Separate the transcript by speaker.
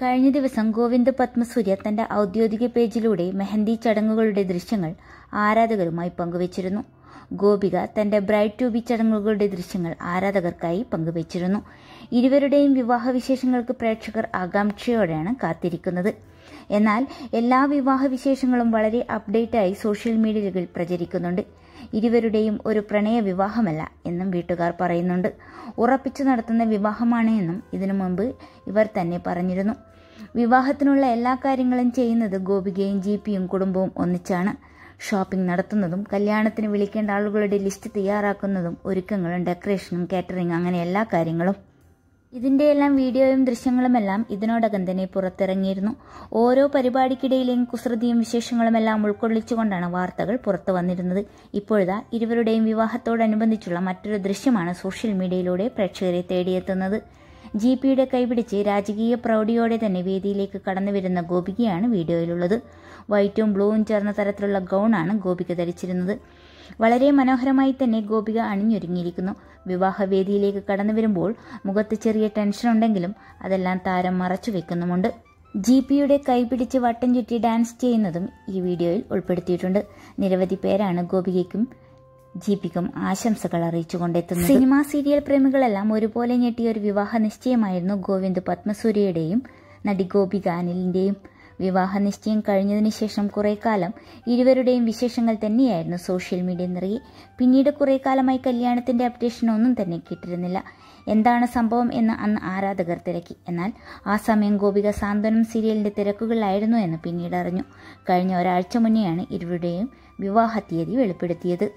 Speaker 1: കഴിഞ്ഞ ദിവസം ഗോവിന്ദ് പത്മസൂര്യ തന്റെ ഔദ്യോഗിക പേജിലൂടെ മെഹന്തി ചടങ്ങുകളുടെ ദൃശ്യങ്ങൾ ആരാധകരുമായി പങ്കുവച്ചിരുന്നു ഗോപിക തന്റെ ബ്രൈഡ് ടു ബി ചടങ്ങുകളുടെ ദൃശ്യങ്ങൾ ആരാധകർക്കായി പങ്കുവച്ചിരുന്നു ഇരുവരുടെയും വിവാഹവിശേഷങ്ങൾക്ക് പ്രേക്ഷകർ ആകാംക്ഷയോടെയാണ് കാത്തിരിക്കുന്നത് എന്നാൽ എല്ലാ വിവാഹവിശേഷങ്ങളും വളരെ അപ്ഡേറ്റായി സോഷ്യൽ മീഡിയകളിൽ പ്രചരിക്കുന്നുണ്ട് ഇരുവരുടെയും ഒരു പ്രണയ വിവാഹമല്ല എന്നും വീട്ടുകാർ പറയുന്നുണ്ട് ഉറപ്പിച്ചു നടത്തുന്ന വിവാഹമാണ് എന്നും ഇതിനു മുമ്പ് ഇവർ തന്നെ പറഞ്ഞിരുന്നു വിവാഹത്തിനുള്ള എല്ലാ കാര്യങ്ങളും ചെയ്യുന്നത് ഗോപികയും ജി പിയും കുടുംബവും ഒന്നിച്ചാണ് ഷോപ്പിംഗ് നടത്തുന്നതും കല്യാണത്തിന് വിളിക്കേണ്ട ആളുകളുടെ ലിസ്റ്റ് തയ്യാറാക്കുന്നതും ഒരുക്കങ്ങളും ഡെക്കറേഷനും കാറ്ററിംഗ് അങ്ങനെ എല്ലാ കാര്യങ്ങളും എല്ലാം വീഡിയോയും ദൃശ്യങ്ങളുമെല്ലാം ഇതിനോടകം തന്നെ പുറത്തിറങ്ങിയിരുന്നു ഓരോ പരിപാടിക്കിടയിലെയും കുസൃതിയും വിശേഷങ്ങളുമെല്ലാം ഉൾക്കൊള്ളിച്ചുകൊണ്ടാണ് വാർത്തകൾ പുറത്തു വന്നിരുന്നത് ഇപ്പോഴാ ഇരുവരുടെയും വിവാഹത്തോടനുബന്ധിച്ചുള്ള മറ്റൊരു ദൃശ്യമാണ് സോഷ്യൽ മീഡിയയിലൂടെ പ്രേക്ഷകരെ തേടിയെത്തുന്നത് ജി പിയുടെ കൈപിടിച്ച് രാജകീയ പ്രൗഢിയോടെ തന്നെ വേദിയിലേക്ക് കടന്നു വരുന്ന ഗോപികയാണ് വീഡിയോയിലുള്ളത് വൈറ്റും ബ്ലൂവും ചേർന്ന തരത്തിലുള്ള ഗൗണാണ് ഗോപിക ധരിച്ചിരുന്നത് വളരെ മനോഹരമായി തന്നെ ഗോപിക അണിഞ്ഞൊരുങ്ങിയിരിക്കുന്നു വിവാഹവേദിയിലേക്ക് കടന്നു വരുമ്പോൾ മുഖത്ത് ചെറിയ ടെൻഷൻ ഉണ്ടെങ്കിലും അതെല്ലാം താരം മറച്ചു വെക്കുന്നുമുണ്ട് ജി പിയുടെ കൈപിടിച്ച് വട്ടം ചുറ്റി ഡാൻസ് ചെയ്യുന്നതും ഈ വീഡിയോയിൽ ഉൾപ്പെടുത്തിയിട്ടുണ്ട് നിരവധി പേരാണ് ഗോപികയ്ക്കും ജീപിക്കും ആശംസകൾ അറിയിച്ചുകൊണ്ടെത്തുന്നു സിനിമാ സീരിയൽ പ്രേമികളെല്ലാം ഒരുപോലെ ഞെട്ടിയ ഒരു വിവാഹ നിശ്ചയമായിരുന്നു ഗോവിന്ദ് പത്മസൂര്യയുടെയും നടി ഗോപിക അനിലിന്റെയും വിവാഹ നിശ്ചയം കഴിഞ്ഞതിനു ശേഷം കുറെ കാലം ഇരുവരുടെയും വിശേഷങ്ങൾ തന്നെയായിരുന്നു സോഷ്യൽ മീഡിയ നിറയെ പിന്നീട് കുറെ കാലമായി കല്യാണത്തിന്റെ അപ്ഡേഷൻ ഒന്നും തന്നെ കിട്ടിയിരുന്നില്ല എന്താണ് സംഭവം എന്ന് അന്ന് ആരാധകർ തിരക്കി എന്നാൽ ആ സമയം ഗോപിക സാന്ത്വനം സീരിയലിന്റെ തിരക്കുകളിലായിരുന്നു എന്ന് പിന്നീട് അറിഞ്ഞു കഴിഞ്ഞ ഒരാഴ്ച മുന്നെയാണ് ഇരുവരുടെയും വിവാഹ തീയതി വെളിപ്പെടുത്തിയത്